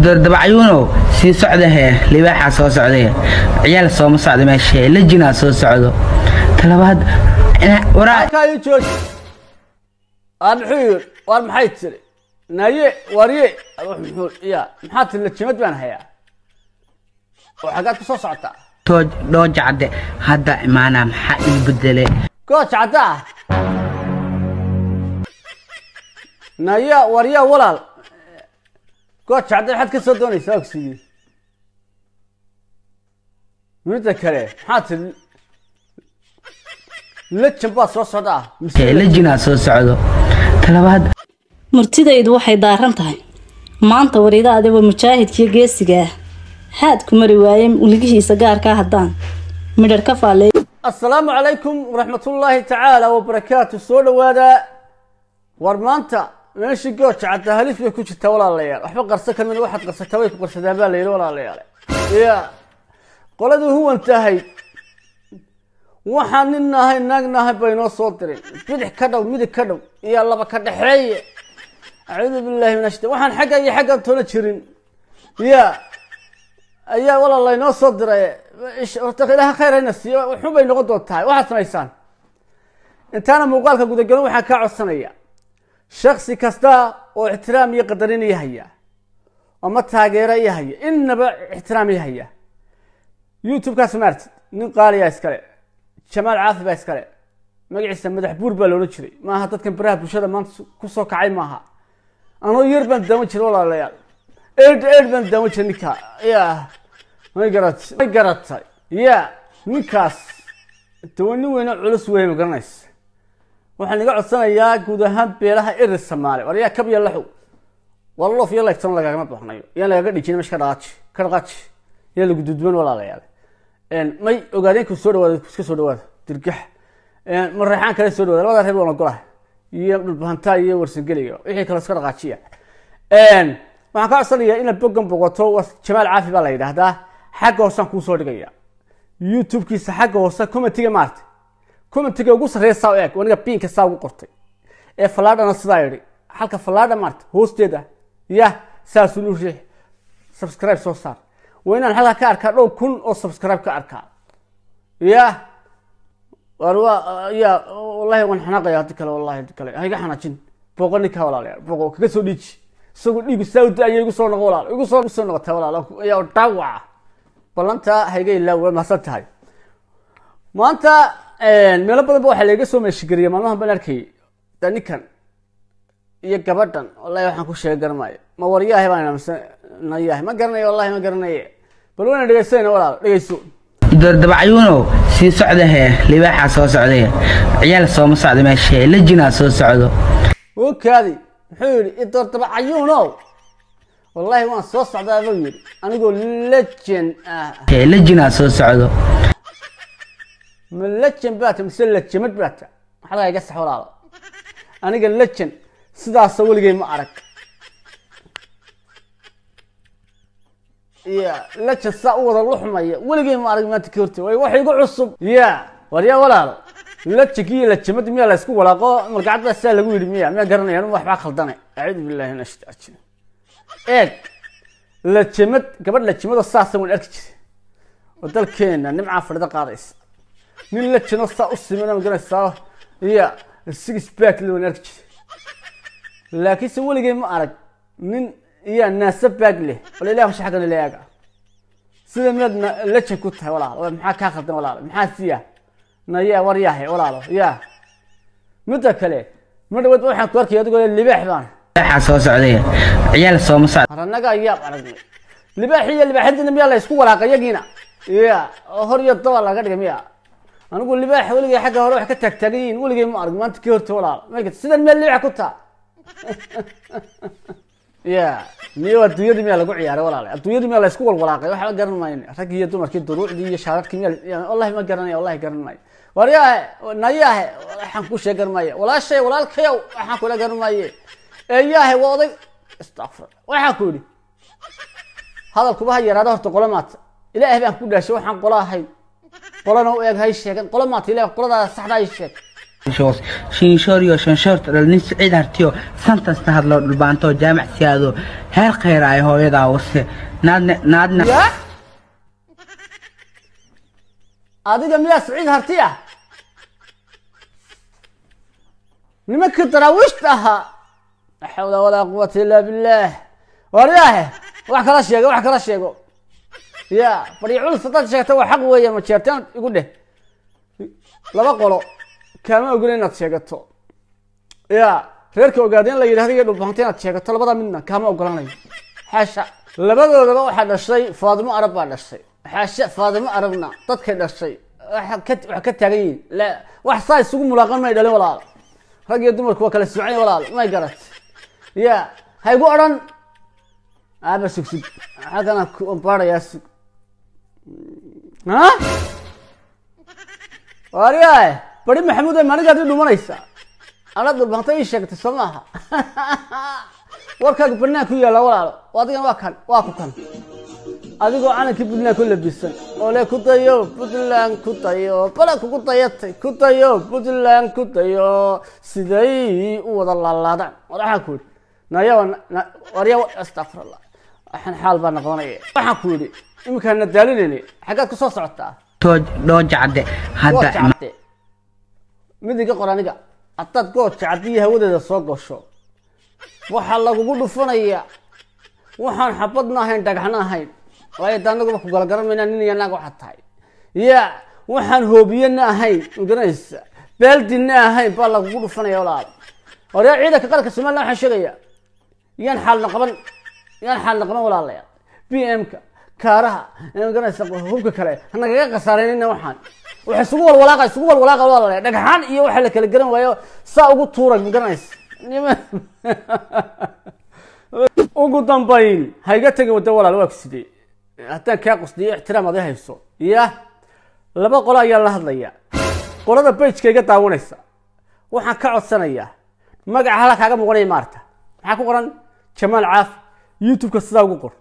doodabacyuunow sii socdahee libaaxaa soo socdae ciyaal sooma socda meeshee lejinaa soo socdo talabaad joog adxuyur waar maxay tiri naye waarye ya maxaa tiri lejimad baan hayaa oo xaggaad ku soo socotaa dhooja cadde hadda imaanaa maxaa ii bedele gooja cadde ah naye waaryaa walaal goojacda maxaad ka soo midda kale maxaad tii baa soo socda lejinaa soo socdo talabaad murtidaydu waxay daaran tahay maanta wariida adigoo geesiga ah haad ku mari waayeen wilgihiisa gaarka haddaan midhar ka faaley assalaamu calaykum waraxmatullaahi tacaala wabarakaatu soo dhowaada war maanta meeshi gooja cadda halif bay ku jirtaa walaalayaal waxba qarso kamid ah, waxaad qarsataa way ku qarsadaan baa layidhi walaalayaal ya qoladii huwan tahay waxaan nin nahay naag nahay bay noo soo direen bidix ka dhow midig ka dhow iyo laba ka dhexeeye acuudu billahi min ashta waxaan xagga iyo xagga toola jirin ya ayaa walaa laynoo soo diray horta ilaah khayr hayna siiyo xun bay noqon doontahay waxaad samaysaan intaana muuqaalka gudagelin waxaan kaa codsanaya shaksi kasta oo ixtiraam iyo qadarin i haya ama taageero i haya inaba ixtiraam i haya youtube-kaas maartid nin qaaliyaa ah iskale jamaal caafi baa ah iskale magaciisa madax buur baa loola jiray maaha dadkan baraha bulshada maanta kusoo kacay maaha anoo yar baan daawan jiray walaalayaal ed ed baan daawan jiray ninka ya may garat may garatay ya ninkaas dawa weyne culus weeye ma garanaysa waxaa iga codsanayaa guud ahaan beelaha erer soomaali war yaa kabya laxu war iyo leegtan lagagama baxnayo yaan lagaga dhijin mesh kadhaqaaji ka dhaqaaji yaa lagududubeen walaalayaal may ogaadeenku soo dhawaada iska soo dhawaada dirgax ma reexaan kale soo dhawaada labada reer waan ogolaha iyo dhulbahantaa iyo warsageliga wixii kale iska dhaqaajiya waxaan ka codsanayaa inaad boggan boqoto jamaal caafi baa la yidhaahdaa xagga hoosaan kuusoo dhigaya youtube-kiisa xagga hoose commentiga maarta commentiga ugu sarreeya saa eeg aniga biinka saa ugu qortay ee fallaadhana sidaa yidhi halka fallaadha maarta hoosteeda yah saasuu u riix subscribe soo saar waa inaan halkaa ka arkaa dhow kun oo subscribe ka arkaa yah ya wallahi waan xanaaqaya haddi kale wallahi haddi kale ha xanaajin booqo ninkaa walaalayaal booqo kaga soo dhiiji isagoo dhiigu saawda ayay igu soo noqo walaal igu soo soo noqotay walaal ayaa dhawaca ballantaa ha iga ilaawa mahadsan tahay maanta meelo badan ba waxaa laga soo meeshigariya maalmahan baan arkayay ninkan iyo gabadhan wallahi waxaan ku sheega garmaayo ma waryaahay baan inaamsannayahay ma garanayo wallahi ma garanaye bal waana dhegeysanayna walaal dhegeyso dadabacyuunow sii socdahee libaaxaa soo socdae ciyaal sooma socda meeshee lejinaa soo socdo wakaadi muxuu yidhi idoordabacayuunow wallaahi waan soo socdaa buu yidhi anigoo lejen ah lejinaa soo socdo ma lajan baata mise lajamad baata maxalgaa iga sax walaalo aniga lajan sidaasa weligay ma arag ya lajan saa u wada la xumaya weligay ma arag maanta ka horta way wax igu cusub ya war yaa walaalo lajanki iyo lajamad miyaa laysku walaaqo margacadbaa saa lagu yidhi miya miyaa garanayaan waxbaa khaldane acuudu billahi min ashajin eeg lajamad gabadh lajamado saasan wan arki jire oo dalkeena nimcaa fadhido qaadaysa من لتشنا الصا أصمنا من الصا هي السكس باك اللي ونرتك لكن سوى لي ما أرد من هي الناس باك لي ولا لا مش حقنا اللي يقع سيدا من لتش كنتها ولا ولا محاك أخذنا ولا محاك سيا نيا ورياحي ولا يا متى كله مدى ود waxaan ku يا تقول اللي baan waxa soo socday ciyaal soo ma socdo aranaga ayaab aragnay libaax iyo libaaxinta miyaa la isku walaaqay yagiina يا hor iyo dawa laga anigu libaax weligay xagga hore wax ka taagtaagan yihiin weligay ma arg maanta kii horta walaal ma sidan meel libaax ku taa ya niyo adduunyadii miyaa lagu ciyaaray walaal adduunyadii miyaa laysku walwalaaqay waxba garan maayo rag iyo dumarkii duruucdii iyo shaararkii miya wallahi ma garanaya wallahi garan maayo waryahe nayaahe waxaan ku sheegan maayo walaashay walaalkayow waxaan kula garan maaye eeyaahe waa oday istakfir waxaa ku yidhi hadal kuba ha yaraado horta qole maata ilaah baan ku dhaashay waxaan qola ahay qolana u eeg hay sheegan qolo maatile qolada saxda hay sheeg shinshooriyo shanshoortadhal nin siciid hartiyo santasta hadloo dhulbaantoo jaamac siyaado heer khayra ay hooyadaa wase naadna adiga miyaa siciid harti nimankii daraawiishta ahaa la xawla walaa quwata illaa billaah waryaahe wax kala sheego wax kala sheego ya bal culus haddaad sheegta waa xaq weeya ma jeertaan igu dheh laba qolo kaama ogula inaad sheegato ya reerka ogaada la yidhahdo iyo dhulbaanta inaad sheegato labadaa midna kaama ogolanayo xaasha labadoodaba waxaa dhashay faadimo arab baa dhashay xaasha faadimo arabna dadkay dhashay waxa ka taagan yihin wax saa isugu mulaaqan may dhalin walaal rag iyo dumarku waa kala socon walaal may garat ya ha igu odhan aaba sugsug xagana baarayaa sug waryae bari maxamuud ay maalintaad i dhumanaysa ana dulmaanto ii sheegtay soo maaha warkaaga banaanku yaalla walaalo adigana waa kan waa ku kan adigoo calankii puntland ku labisan ole ku dayo puntland ku dayo bala kugu dayatay ku dayo puntland ku dayo siday u wada laalaadaan waxaan ku ihi nayawarya astaqfirallah waxaan xaal baa noqonaya waxaan ku yidhi iminkaana daalinayni xaggaad ku soo socotaa dhoojacde haddacade mid iga qor haddaad goojacadiyo hawadeeda soo gasho waxaa lagugu dhufanayaa waxaan xabadna ahayn dhagaxna ahayn waayo ku galagaranmaynaa nin iyo naag waxaad tahay yaa waxaan hoobiyana ahayn magaranaysa baaldinna ahayn baa lagugu dhufanaya walaal oryaa ciidanka qaranka somalilan waxaan sheegaya yaan xaalna qaban yaan xaalna qaban walaalayaal b m-ka kaaraha magaranaysa hubka kale hanagaga khasaaraynayna waxaan wax isugu walwalaaqa isugu walwalaaqa waa laleeyahay dhagxaan iyo waxa la kala garan waayo saa ugu tuuray magaranaysa ugu dambayn ha iga tegin wada walaal waa ku haddaan kaa qusdiyo ixtiraam ad hayso yah laba qolo ayaa la hadlaya qolada bajka iga daawanaysa waxaan ka codsanayaa magaca hala kaaga muuqanaya maarta maxaa ku qoran jamaal caaf youtube-ka sidaa ugu qor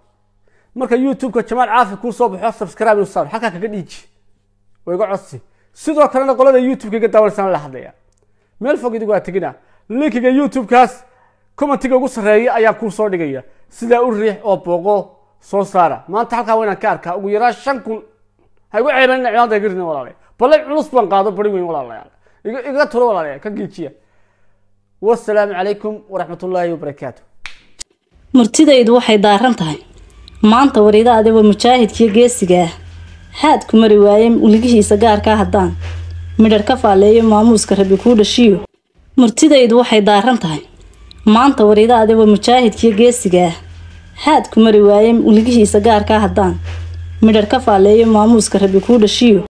marka youtubeka jamaal caafi kuu soo baxo subscribe sound halkaa kaga dhiiji oo iga codsi sidoo kalena qolada youtubeka iga daawanaysan la hadlaya meel fog idigu waa tegina linkiga youtubekaas commentiga ugu sarreeya ayaan kuu soo dhigaya sidaa u riix oo booqo soo saara maanta halkaa waa ka arkaa ugu yaraa shan kun ha igu ceebanin cibaada garin walaalayaal ballan culus baan qaado bari weyn walaalayaal igaga tulo walaalayaal ka geejiya wassalaamu calaykum waraxmatullaahi wabarakaatu martidaydu waxay daaran tahay maanta wariida adiba mujaahidkiyo geesigaa ah. haad ku mari waaye weligihiisa gaarkaa haddaan midhar ka faalleeyo maamuuska rabi kuu dhashiyo murtidaydu waxay daaran tahay maanta wariida adiba mujaahidkiyo geesigaa ah. haad ku mari waaye weligihiisa gaarka haddaan midhar ka faalleeyo maamuuska rabi kuu dhashiyo